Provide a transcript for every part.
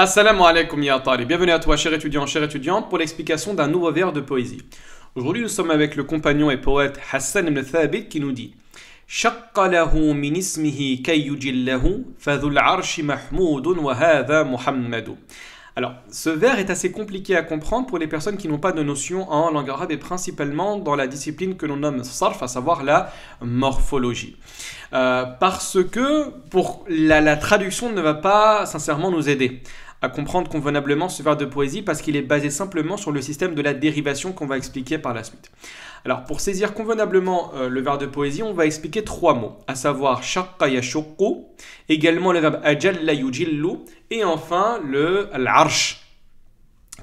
Assalamu alaikum ya Bienvenue à toi, cher étudiant, chère étudiante, pour l'explication d'un nouveau vers de poésie. Aujourd'hui, nous sommes avec le compagnon et poète Hassan ibn Thabit qui nous dit alors, ce vers est assez compliqué à comprendre pour les personnes qui n'ont pas de notion en langue arabe et principalement dans la discipline que l'on nomme sarf, à savoir la morphologie. Euh, parce que pour la, la traduction ne va pas sincèrement nous aider à comprendre convenablement ce vers de poésie parce qu'il est basé simplement sur le système de la dérivation qu'on va expliquer par la suite. Alors pour saisir convenablement euh, le vers de poésie, on va expliquer trois mots, à savoir shaqqa également le verbe et enfin le l'arsh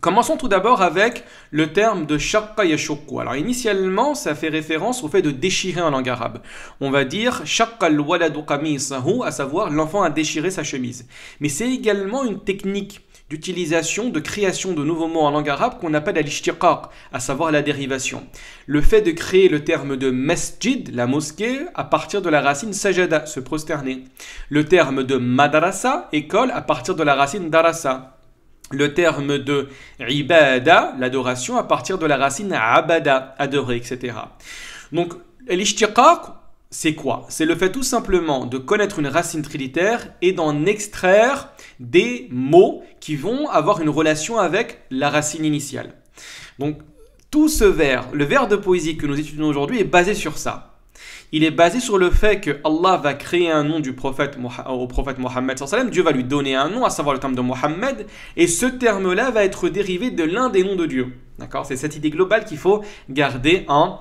Commençons tout d'abord avec le terme de shaqqa yashukku. Alors initialement, ça fait référence au fait de déchirer en langue arabe. On va dire shaqqa al-waladu à savoir l'enfant a déchiré sa chemise. Mais c'est également une technique d'utilisation, de création de nouveaux mots en langue arabe qu'on appelle al à savoir la dérivation. Le fait de créer le terme de masjid, la mosquée, à partir de la racine sajada, se prosterner. Le terme de madrasa, école, à partir de la racine darasa, le terme de ibada, l'adoration, à partir de la racine abada, adorer, etc. Donc, l'ishtiqaq, c'est quoi C'est le fait tout simplement de connaître une racine trilitaire et d'en extraire des mots qui vont avoir une relation avec la racine initiale. Donc, tout ce vers, le vers de poésie que nous étudions aujourd'hui est basé sur ça il est basé sur le fait que Allah va créer un nom du prophète, euh, au prophète Mohammed, Dieu va lui donner un nom, à savoir le terme de Mohammed, et ce terme-là va être dérivé de l'un des noms de Dieu. D'accord C'est cette idée globale qu'il faut garder en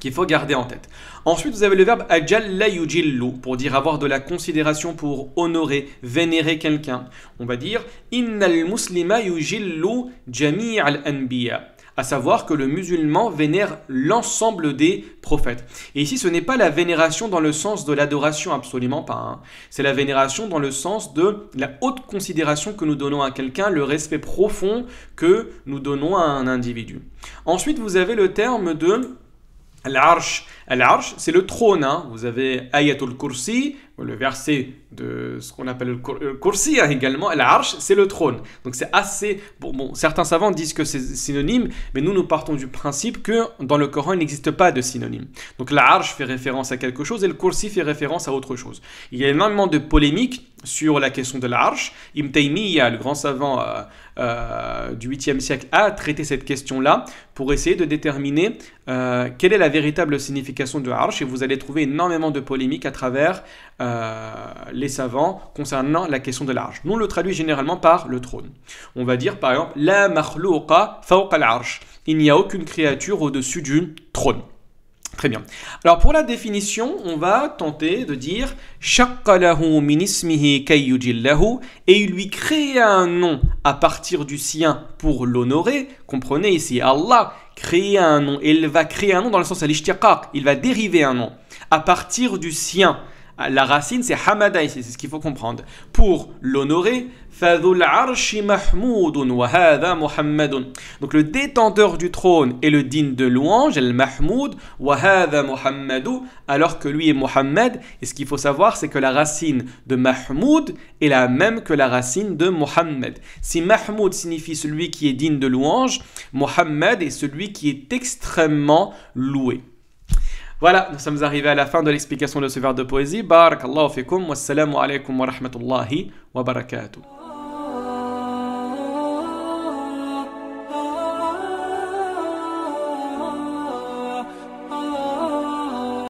qu'il faut garder en tête. Ensuite, vous avez le verbe ajalla yujillu pour dire avoir de la considération pour honorer, vénérer quelqu'un. On va dire innal muslima yujillu jami' al-anbiya à savoir que le musulman vénère l'ensemble des prophètes. Et ici, ce n'est pas la vénération dans le sens de l'adoration, absolument pas. Hein. C'est la vénération dans le sens de la haute considération que nous donnons à quelqu'un, le respect profond que nous donnons à un individu. Ensuite, vous avez le terme de l'arche ». L'arche, c'est le trône. Hein. Vous avez Ayatul Kursi, le verset de ce qu'on appelle le Kursi hein, également, l'arche, c'est le trône. Donc c'est assez... Bon, certains savants disent que c'est synonyme, mais nous, nous partons du principe que dans le Coran, il n'existe pas de synonyme. Donc l'arche fait référence à quelque chose et le Kursi fait référence à autre chose. Il y a énormément de polémiques sur la question de l'arche. Ibn Taymiyyah, le grand savant euh, euh, du 8e siècle, a traité cette question-là pour essayer de déterminer euh, quelle est la véritable signification de l'arche. Et vous allez trouver énormément de polémiques à travers euh, les savants concernant la question de l'arche. On le traduit généralement par le trône. On va dire par exemple La makhlouqa fawqa l'arche. Il n'y a aucune créature au-dessus du trône. Très bien. Alors pour la définition, on va tenter de dire min ismihi et il lui crée un nom à partir du sien pour l'honorer. Comprenez ici, Allah crée un nom, il va créer un nom dans le sens à il va dériver un nom à partir du sien. La racine, c'est Hamada ici, c'est ce qu'il faut comprendre. Pour l'honorer, donc le détenteur du trône est le digne de louange, el Mahmoud, alors que lui est Muhammad. Et ce qu'il faut savoir, c'est que la racine de Mahmoud est la même que la racine de Muhammad. Si Mahmoud signifie celui qui est digne de louange, Muhammad est celui qui est extrêmement loué. Voilà, nous sommes arrivés à la fin de l'explication de ce vers de poésie. Barakallahu fikum, wassalamu alaikum wa rahmatullahi wa barakatuh.